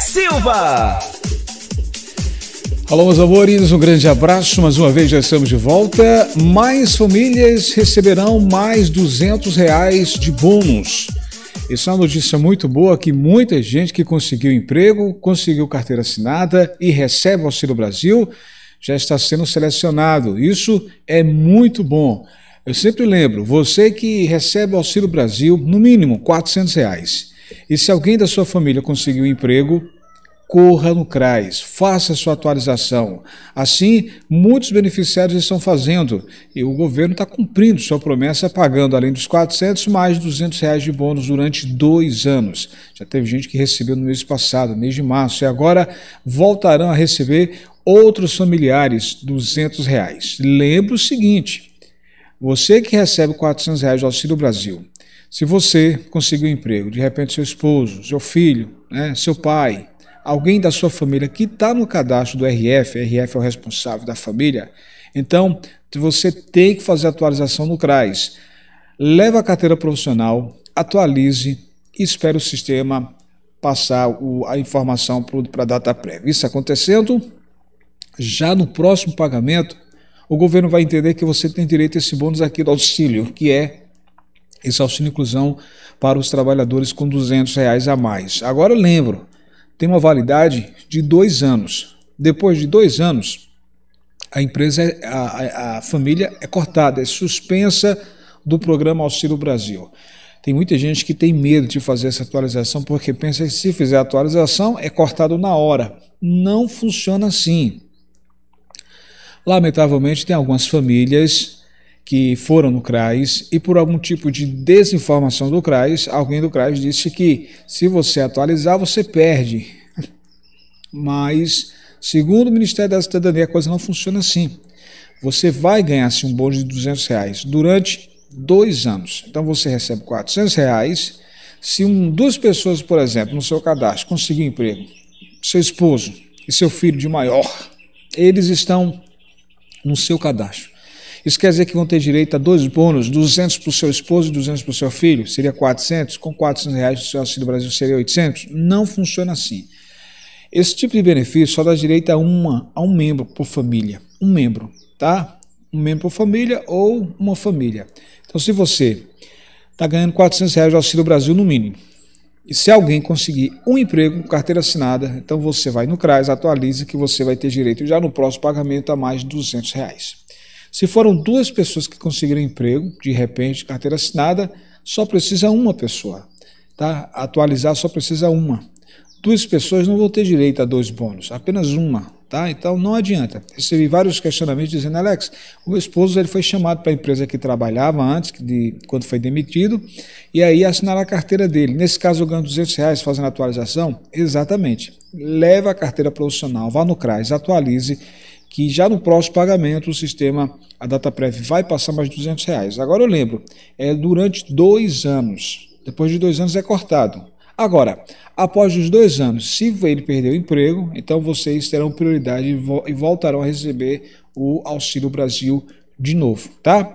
Silva. Alô, meus amores, um grande abraço. Mais uma vez já estamos de volta. Mais famílias receberão mais 200 reais de bônus. Isso é uma notícia muito boa que muita gente que conseguiu emprego, conseguiu carteira assinada e recebe o Auxílio Brasil já está sendo selecionado. Isso é muito bom. Eu sempre lembro, você que recebe o Auxílio Brasil, no mínimo 400 reais e se alguém da sua família conseguiu um emprego, corra no CRAS, faça sua atualização. Assim, muitos beneficiários estão fazendo e o governo está cumprindo sua promessa, pagando, além dos 400, mais 200 reais de bônus durante dois anos. Já teve gente que recebeu no mês passado, mês de março, e agora voltarão a receber outros familiares 200 reais. Lembra o seguinte, você que recebe 400 reais do Auxílio Brasil, se você conseguiu um emprego, de repente seu esposo, seu filho, né, seu pai, alguém da sua família que está no cadastro do RF, RF é o responsável da família, então você tem que fazer atualização no CRAS. Leva a carteira profissional, atualize e espere o sistema passar o, a informação para a data prévia. Isso acontecendo, já no próximo pagamento, o governo vai entender que você tem direito a esse bônus aqui do auxílio, que é auxílio inclusão para os trabalhadores com R$ 200 reais a mais. Agora eu lembro, tem uma validade de dois anos. Depois de dois anos, a empresa, é, a, a, família é cortada, é suspensa do programa Auxílio Brasil. Tem muita gente que tem medo de fazer essa atualização porque pensa que se fizer a atualização é cortado na hora. Não funciona assim. Lamentavelmente, tem algumas famílias que foram no CRAS e por algum tipo de desinformação do CRAS, alguém do CRAS disse que se você atualizar, você perde. Mas, segundo o Ministério da Cidadania, a coisa não funciona assim. Você vai ganhar sim, um bônus de 200 reais durante dois anos. Então você recebe 400 reais. Se um, duas pessoas, por exemplo, no seu cadastro conseguir um emprego, seu esposo e seu filho de maior, eles estão no seu cadastro isso quer dizer que vão ter direito a dois bônus, 200 para o seu esposo e 200 para o seu filho, seria 400, com 400 reais o seu auxílio Brasil seria 800? Não funciona assim. Esse tipo de benefício só dá direito a, uma, a um membro por família, um membro, tá? Um membro por família ou uma família. Então, se você está ganhando 400 reais de auxílio Brasil no mínimo, e se alguém conseguir um emprego com carteira assinada, então você vai no CRAS, atualiza que você vai ter direito já no próximo pagamento a mais de 200 reais. Se foram duas pessoas que conseguiram emprego, de repente, carteira assinada, só precisa uma pessoa. Tá? Atualizar só precisa uma. Duas pessoas não vão ter direito a dois bônus, apenas uma. Tá? Então não adianta. Recebi vários questionamentos dizendo, Alex, o meu esposo ele foi chamado para a empresa que trabalhava antes, de, quando foi demitido, e aí assinaram a carteira dele. Nesse caso eu ganho 200 reais fazendo atualização? Exatamente. Leva a carteira profissional, vá no CRAS, atualize, que já no próximo pagamento o sistema, a data prévia vai passar mais de 200 reais. Agora eu lembro, é durante dois anos. Depois de dois anos é cortado. Agora, após os dois anos, se ele perder o emprego, então vocês terão prioridade e voltarão a receber o Auxílio Brasil de novo, tá?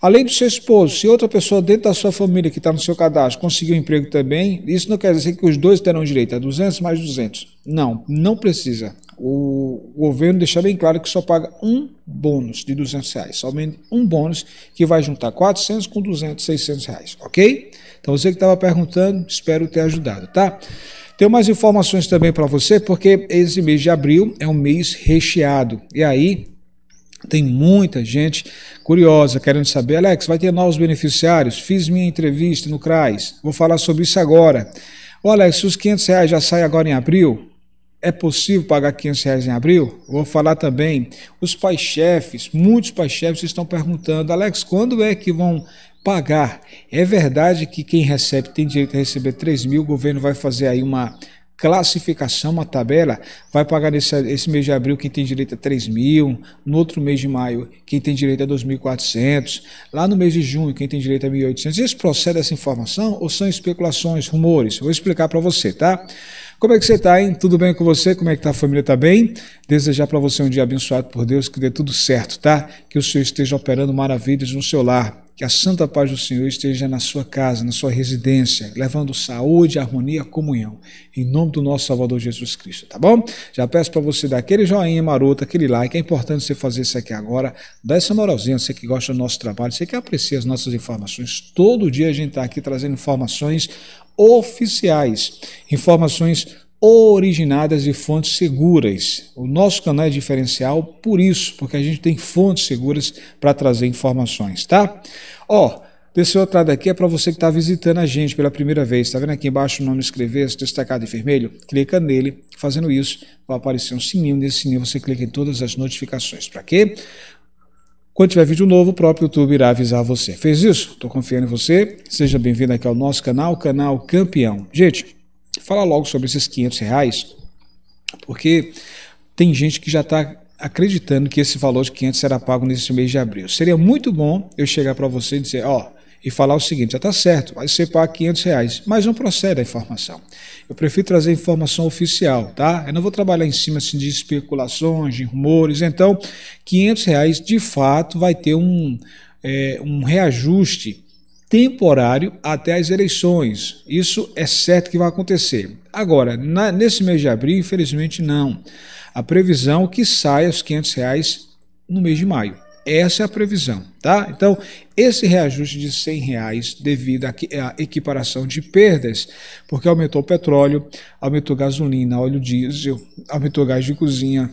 Além do seu esposo, se outra pessoa dentro da sua família que está no seu cadastro conseguiu um emprego também, isso não quer dizer que os dois terão direito a 200 mais 200. Não, não precisa o governo deixa bem claro que só paga um bônus de 200 reais, somente um bônus que vai juntar 400 com 200, 600 reais, ok? Então você que estava perguntando, espero ter ajudado, tá? Tenho mais informações também para você, porque esse mês de abril é um mês recheado, e aí tem muita gente curiosa, querendo saber, Alex, vai ter novos beneficiários? Fiz minha entrevista no CRAS, vou falar sobre isso agora. Olha, Alex, os 500 reais já saem agora em abril? é possível pagar 500 reais em abril? Vou falar também, os pais-chefes, muitos pais-chefes estão perguntando, Alex, quando é que vão pagar? É verdade que quem recebe tem direito a receber 3 mil, o governo vai fazer aí uma classificação, uma tabela, vai pagar nesse esse mês de abril quem tem direito a 3 mil, no outro mês de maio quem tem direito a 2.400, lá no mês de junho quem tem direito a 1.800. Isso procede essa informação ou são especulações, rumores? Vou explicar para você, tá? Como é que você está, hein? Tudo bem com você? Como é que está a família? Está bem? Desejar para você um dia abençoado por Deus, que dê tudo certo, tá? Que o Senhor esteja operando maravilhas no seu lar. Que a santa paz do Senhor esteja na sua casa, na sua residência, levando saúde, harmonia, comunhão. Em nome do nosso Salvador Jesus Cristo, tá bom? Já peço para você dar aquele joinha maroto, aquele like. É importante você fazer isso aqui agora. Dá essa moralzinha, você que gosta do nosso trabalho, você que aprecia as nossas informações. Todo dia a gente está aqui trazendo informações oficiais. Informações originadas de fontes seguras. O nosso canal é diferencial por isso, porque a gente tem fontes seguras para trazer informações, tá? Ó, desse outro lado aqui é para você que está visitando a gente pela primeira vez. Está vendo aqui embaixo o nome escrever destacado em vermelho? Clica nele. Fazendo isso, vai aparecer um sininho. Nesse sininho você clica em todas as notificações. Para quê? Quando tiver vídeo novo, o próprio YouTube irá avisar você. Fez isso? Estou confiando em você. Seja bem-vindo aqui ao nosso canal, canal Campeão. Gente, fala logo sobre esses 500 reais, porque tem gente que já está acreditando que esse valor de 500 será pago nesse mês de abril. Seria muito bom eu chegar para você e dizer, ó, e falar o seguinte: já ah, está certo, vai ser pago 500 reais, mas não procede a informação. Eu prefiro trazer informação oficial, tá? Eu não vou trabalhar em cima assim, de especulações, de rumores. Então, 500 reais de fato vai ter um, é, um reajuste temporário até as eleições. Isso é certo que vai acontecer. Agora, na, nesse mês de abril, infelizmente não. A previsão é que saia os 500 reais no mês de maio. Essa é a previsão, tá? Então, esse reajuste de 100 reais devido à equiparação de perdas, porque aumentou o petróleo, aumentou gasolina, óleo diesel, aumentou gás de cozinha,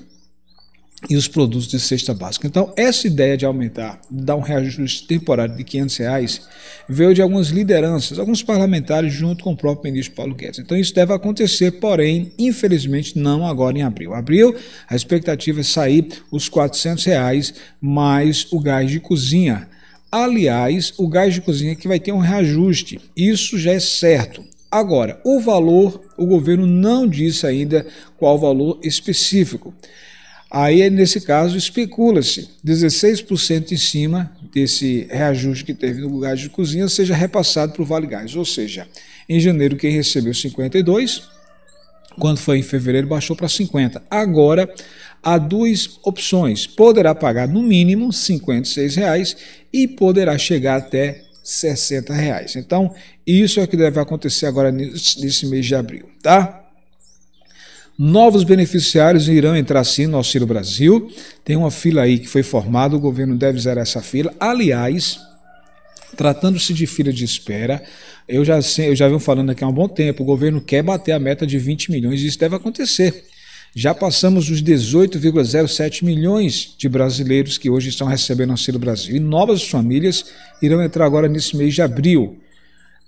e os produtos de cesta básica. Então, essa ideia de aumentar, dar um reajuste temporário de 500 reais, veio de algumas lideranças, alguns parlamentares, junto com o próprio ministro Paulo Guedes. Então, isso deve acontecer, porém, infelizmente, não agora em abril. Abril, a expectativa é sair os 400 reais mais o gás de cozinha. Aliás, o gás de cozinha que vai ter um reajuste, isso já é certo. Agora, o valor, o governo não disse ainda qual valor específico. Aí, nesse caso, especula-se 16% em cima desse reajuste que teve no gás de cozinha seja repassado para o Vale Gás. Ou seja, em janeiro quem recebeu 52, quando foi em fevereiro baixou para 50. Agora há duas opções: poderá pagar no mínimo R$ 56,00 e poderá chegar até R$ reais. Então, isso é o que deve acontecer agora nesse mês de abril, tá? Novos beneficiários irão entrar sim no Auxílio Brasil. Tem uma fila aí que foi formada, o governo deve zerar essa fila. Aliás, tratando-se de fila de espera, eu já, eu já venho falando aqui há um bom tempo, o governo quer bater a meta de 20 milhões e isso deve acontecer. Já passamos os 18,07 milhões de brasileiros que hoje estão recebendo Auxílio Brasil. E novas famílias irão entrar agora nesse mês de abril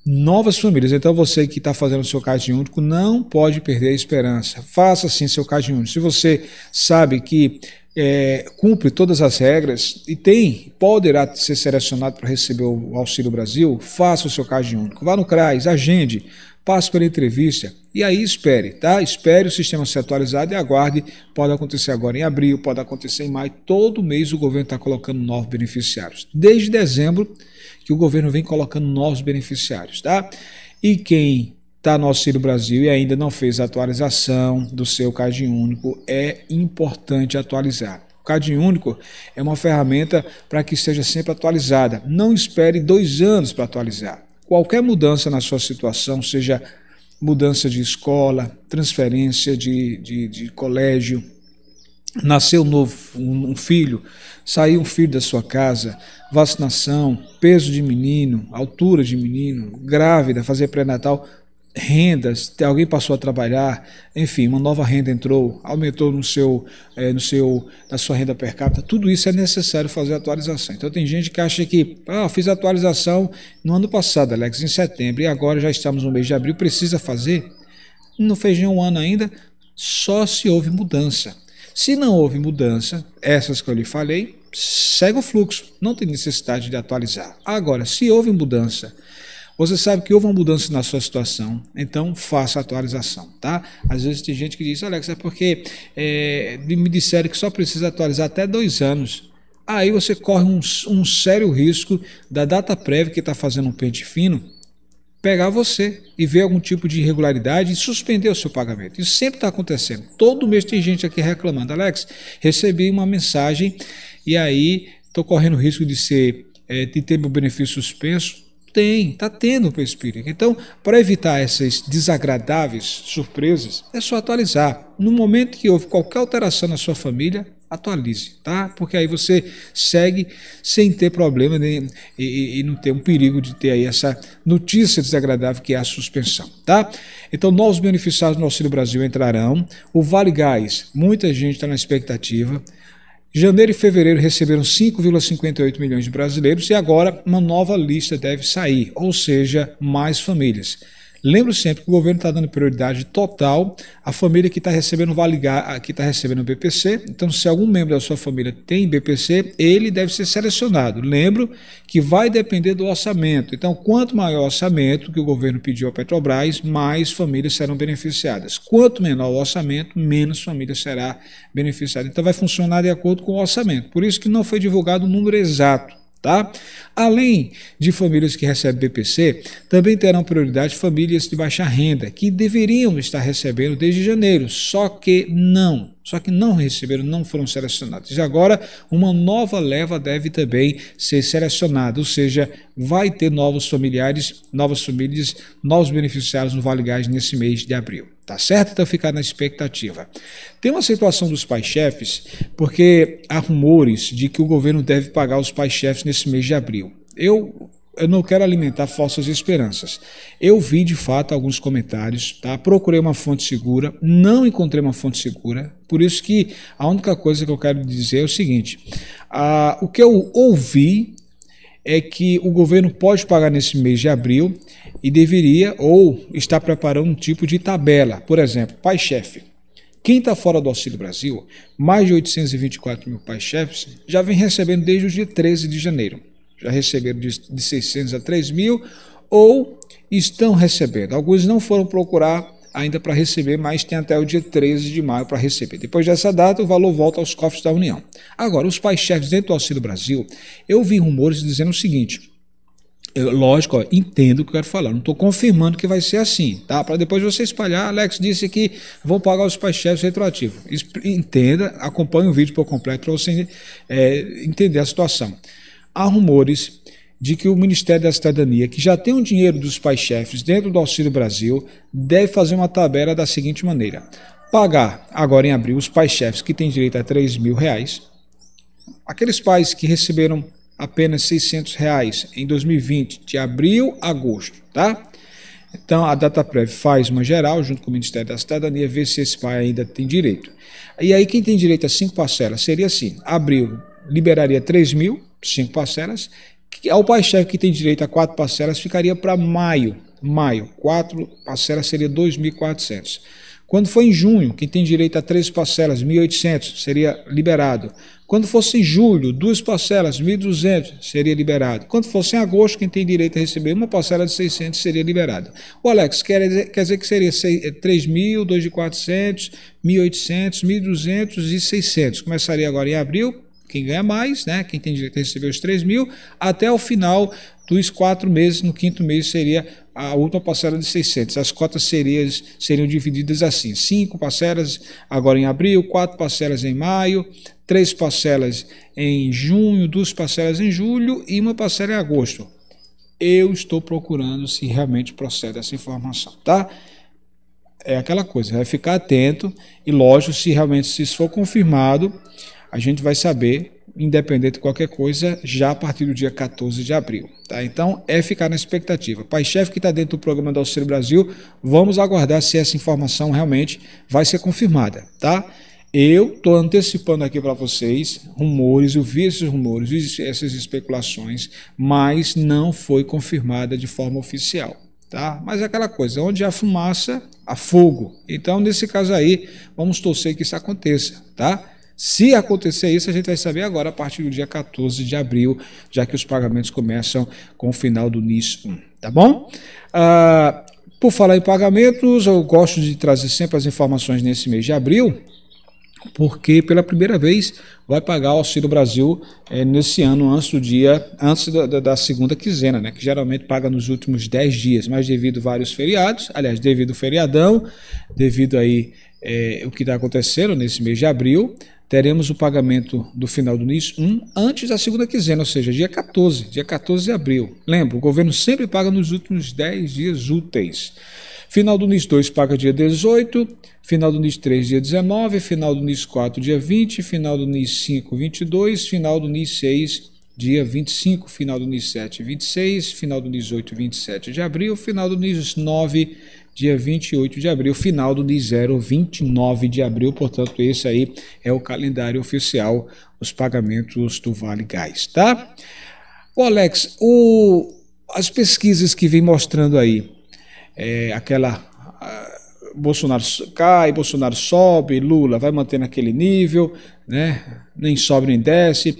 novas famílias. Então você que está fazendo o seu Cade único não pode perder a esperança. Faça sim seu Cade único. Se você sabe que é, cumpre todas as regras e tem, poderá ser selecionado para receber o Auxílio Brasil, faça o seu Cade único. Vá no CRAS, agende, passe pela entrevista e aí espere, tá? Espere o sistema ser atualizado e aguarde. Pode acontecer agora em abril, pode acontecer em maio. Todo mês o governo está colocando novos beneficiários. Desde dezembro que o governo vem colocando novos beneficiários, tá? E quem está no Auxílio Brasil e ainda não fez a atualização do seu CAD único, é importante atualizar. O CAD único é uma ferramenta para que seja sempre atualizada. Não espere dois anos para atualizar. Qualquer mudança na sua situação, seja mudança de escola, transferência de, de, de colégio, nasceu novo, um filho, saiu um filho da sua casa, vacinação, peso de menino, altura de menino, grávida, fazer pré-natal, rendas, alguém passou a trabalhar, enfim, uma nova renda entrou, aumentou no seu, é, no seu, na sua renda per capita, tudo isso é necessário fazer atualização. Então tem gente que acha que, ah, fiz atualização no ano passado, Alex, em setembro, e agora já estamos no mês de abril, precisa fazer? Não fez nenhum ano ainda, só se houve mudança. Se não houve mudança, essas que eu lhe falei, segue o fluxo, não tem necessidade de atualizar. Agora, se houve mudança, você sabe que houve uma mudança na sua situação, então faça a atualização, tá? Às vezes tem gente que diz, Alex, é porque é, me disseram que só precisa atualizar até dois anos. Aí você corre um, um sério risco da data prévia que está fazendo um pente fino pegar você e ver algum tipo de irregularidade e suspender o seu pagamento. Isso sempre está acontecendo. Todo mês tem gente aqui reclamando. Alex, recebi uma mensagem e aí estou correndo risco de ser é, de ter meu benefício suspenso. Tem, está tendo para Espírito. Então, para evitar essas desagradáveis surpresas, é só atualizar. No momento que houve qualquer alteração na sua família, atualize, tá? Porque aí você segue sem ter problema nem, né? e, e, não ter um perigo de ter aí essa notícia desagradável que é a suspensão, tá? Então, novos beneficiários do Auxílio Brasil entrarão. O Vale Gás, muita gente está na expectativa. Janeiro e fevereiro receberam 5,58 milhões de brasileiros e agora uma nova lista deve sair, ou seja, mais famílias. Lembro sempre que o governo está dando prioridade total à família que está recebendo Vale que está recebendo BPC. Então, se algum membro da sua família tem BPC, ele deve ser selecionado. Lembro que vai depender do orçamento. Então, quanto maior o orçamento que o governo pediu à Petrobras, mais famílias serão beneficiadas. Quanto menor o orçamento, menos família será beneficiada. Então, vai funcionar de acordo com o orçamento. Por isso que não foi divulgado o número exato Tá? Além de famílias que recebem BPC, também terão prioridade famílias de baixa renda, que deveriam estar recebendo desde janeiro, só que não. Só que não receberam, não foram selecionados. E agora, uma nova leva deve também ser selecionada, ou seja, vai ter novos familiares, novas famílias, novos beneficiários no Vale Gás nesse mês de abril. Tá certo? Então ficar na expectativa. Tem uma situação dos pais-chefes, porque há rumores de que o governo deve pagar os pais-chefes nesse mês de abril. Eu, eu não quero alimentar falsas esperanças. Eu vi de fato alguns comentários, tá? Procurei uma fonte segura, não encontrei uma fonte segura. Por isso que a única coisa que eu quero dizer é o seguinte: a, ah, o que eu ouvi é que o governo pode pagar nesse mês de abril e deveria ou está preparando um tipo de tabela. Por exemplo, pai-chefe. Quem está fora do Auxílio Brasil, mais de 824 mil pais-chefes, já vem recebendo desde o dia 13 de janeiro. Já receberam de, de 600 a 3 mil ou estão recebendo. Alguns não foram procurar ainda para receber, mas tem até o dia 13 de maio para receber. Depois dessa data, o valor volta aos cofres da União. Agora, os pais-chefes dentro do Auxílio Brasil, eu vi rumores dizendo o seguinte. Eu, lógico, ó, entendo o que eu quero falar, não estou confirmando que vai ser assim, tá? Para depois você espalhar, Alex disse que vão pagar os pais-chefes retroativos. Entenda, acompanhe o vídeo por completo para você é, entender a situação. Há rumores de que o Ministério da Cidadania, que já tem o dinheiro dos pais-chefes dentro do Auxílio Brasil, deve fazer uma tabela da seguinte maneira: pagar agora em abril os pais-chefes que têm direito a 3 mil reais, aqueles pais que receberam apenas 600 reais em 2020, de abril a agosto, tá? Então a data prévia faz uma geral junto com o Ministério da Cidadania, ver se esse pai ainda tem direito. E aí quem tem direito a cinco parcelas seria assim: abril liberaria 3 mil, cinco parcelas, ao é pai-chefe que tem direito a quatro parcelas ficaria para maio. Maio, quatro parcelas seria 2.400. Quando for em junho, quem tem direito a três parcelas, 1.800, seria liberado. Quando fosse em julho, duas parcelas, 1.200, seria liberado. Quando fosse em agosto, quem tem direito a receber uma parcela de 600 seria liberado. O Alex, quer dizer, quer dizer que seria 3.000, 2.400, 1.800, 1.200 e 600. Começaria agora em abril, quem ganha mais, né? Quem tem direito a receber os 3 mil, até o final dos quatro meses, no quinto mês seria a última parcela de 600. As cotas seriam, seriam divididas assim: cinco parcelas agora em abril, quatro parcelas em maio, três parcelas em junho, duas parcelas em julho e uma parcela em agosto. Eu estou procurando se realmente procede essa informação, tá? É aquela coisa, vai ficar atento e, lógico, se realmente se isso for confirmado, a gente vai saber, independente de qualquer coisa, já a partir do dia 14 de abril. Tá? Então é ficar na expectativa. Pai chefe que está dentro do programa do Auxílio Brasil, vamos aguardar se essa informação realmente vai ser confirmada. Tá? Eu estou antecipando aqui para vocês rumores, eu vi esses rumores, vi essas especulações, mas não foi confirmada de forma oficial. Tá? Mas é aquela coisa, onde há fumaça, há fogo. Então, nesse caso aí, vamos torcer que isso aconteça, tá? Se acontecer isso, a gente vai saber agora a partir do dia 14 de abril, já que os pagamentos começam com o final do NIS 1, tá bom? Ah, por falar em pagamentos, eu gosto de trazer sempre as informações nesse mês de abril, porque pela primeira vez vai pagar o Auxílio Brasil é, nesse ano, antes do dia, antes da, da, da, segunda quinzena, né? Que geralmente paga nos últimos 10 dias, mas devido a vários feriados, aliás, devido ao feriadão, devido aí é, o que está acontecendo nesse mês de abril, teremos o pagamento do final do NIS 1 antes da segunda quinzena, ou seja, dia 14, dia 14 de abril. Lembra, o governo sempre paga nos últimos 10 dias úteis. Final do NIS 2 paga dia 18, final do NIS 3 dia 19, final do NIS 4 dia 20, final do NIS 5 22, final do NIS 6 dia 25, final do NIS 7, 26, final do NIS 8, 27 de abril, final do NIS 9, dia 28 de abril, final do NIS 0, 29 de abril. Portanto, esse aí é o calendário oficial, os pagamentos do Vale Gás, tá? Ô Alex, o, as pesquisas que vem mostrando aí, é, aquela... A, Bolsonaro cai, Bolsonaro sobe, Lula vai manter naquele nível, né? nem sobe nem desce.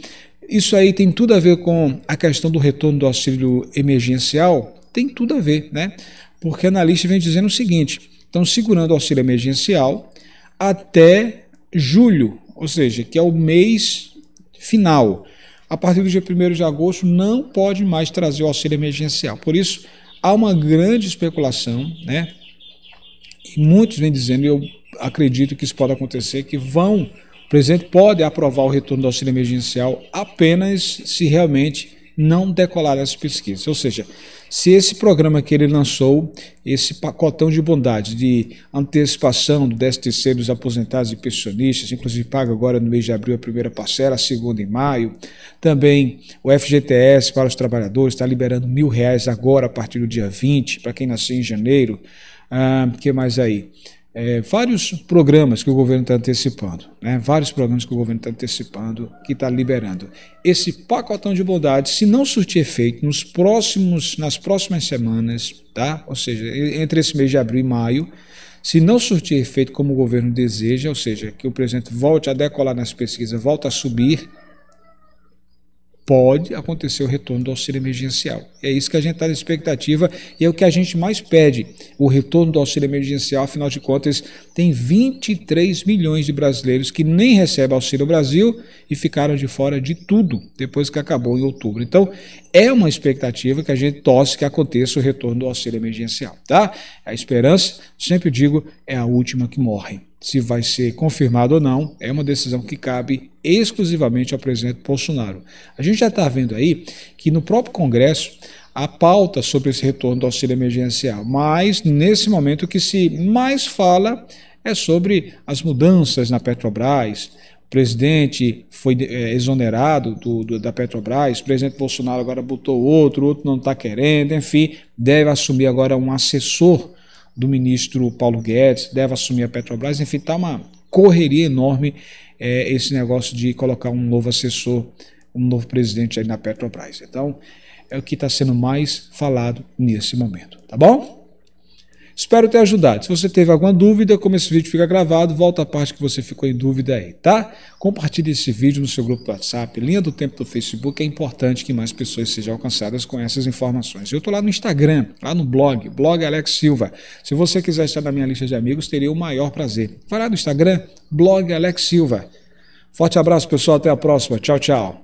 Isso aí tem tudo a ver com a questão do retorno do auxílio emergencial? Tem tudo a ver, né? Porque analista vem dizendo o seguinte: estão segurando o auxílio emergencial até julho, ou seja, que é o mês final. A partir do dia 1 de agosto não pode mais trazer o auxílio emergencial. Por isso, há uma grande especulação, né? E muitos vêm dizendo, e eu acredito que isso pode acontecer, que vão presidente pode aprovar o retorno do auxílio emergencial apenas se realmente não decolar as pesquisas. Ou seja, se esse programa que ele lançou, esse pacotão de bondade de antecipação do 13 dos aposentados e pensionistas, inclusive paga agora no mês de abril a primeira parcela, a segunda em maio, também o FGTS para os trabalhadores está liberando mil reais agora a partir do dia 20, para quem nasceu em janeiro, o ah, que mais aí? é, vários programas que o governo está antecipando, né? vários programas que o governo está antecipando, que está liberando. Esse pacotão de bondades, se não surtir efeito nos próximos, nas próximas semanas, tá? ou seja, entre esse mês de abril e maio, se não surtir efeito como o governo deseja, ou seja, que o presidente volte a decolar nas pesquisas, volte a subir, pode acontecer o retorno do auxílio emergencial. É isso que a gente está na expectativa e é o que a gente mais pede, o retorno do auxílio emergencial. Afinal de contas, tem 23 milhões de brasileiros que nem recebem auxílio Brasil e ficaram de fora de tudo depois que acabou em outubro. Então, é uma expectativa que a gente torce que aconteça o retorno do auxílio emergencial, tá? A esperança, sempre digo, é a última que morre. Se vai ser confirmado ou não, é uma decisão que cabe exclusivamente ao presidente Bolsonaro. A gente já está vendo aí que no próprio Congresso a pauta sobre esse retorno do auxílio emergencial, mas nesse momento o que se mais fala é sobre as mudanças na Petrobras. O presidente foi eh, exonerado do, do, da Petrobras, o presidente Bolsonaro agora botou outro, outro não está querendo, enfim, deve assumir agora um assessor do ministro Paulo Guedes, deve assumir a Petrobras, enfim, está uma, correria enorme é, esse negócio de colocar um novo assessor, um novo presidente aí na Petrobras. Então, é o que está sendo mais falado nesse momento, tá bom? Espero ter ajudado. Se você teve alguma dúvida, como esse vídeo fica gravado, volta à parte que você ficou em dúvida aí, tá? Compartilhe esse vídeo no seu grupo do WhatsApp, linha do tempo do Facebook. É importante que mais pessoas sejam alcançadas com essas informações. Eu estou lá no Instagram, lá no blog, blog Alex Silva. Se você quiser estar na minha lista de amigos, teria o maior prazer. Vai lá no Instagram, blog Alex Silva. Forte abraço, pessoal. Até a próxima. Tchau, tchau.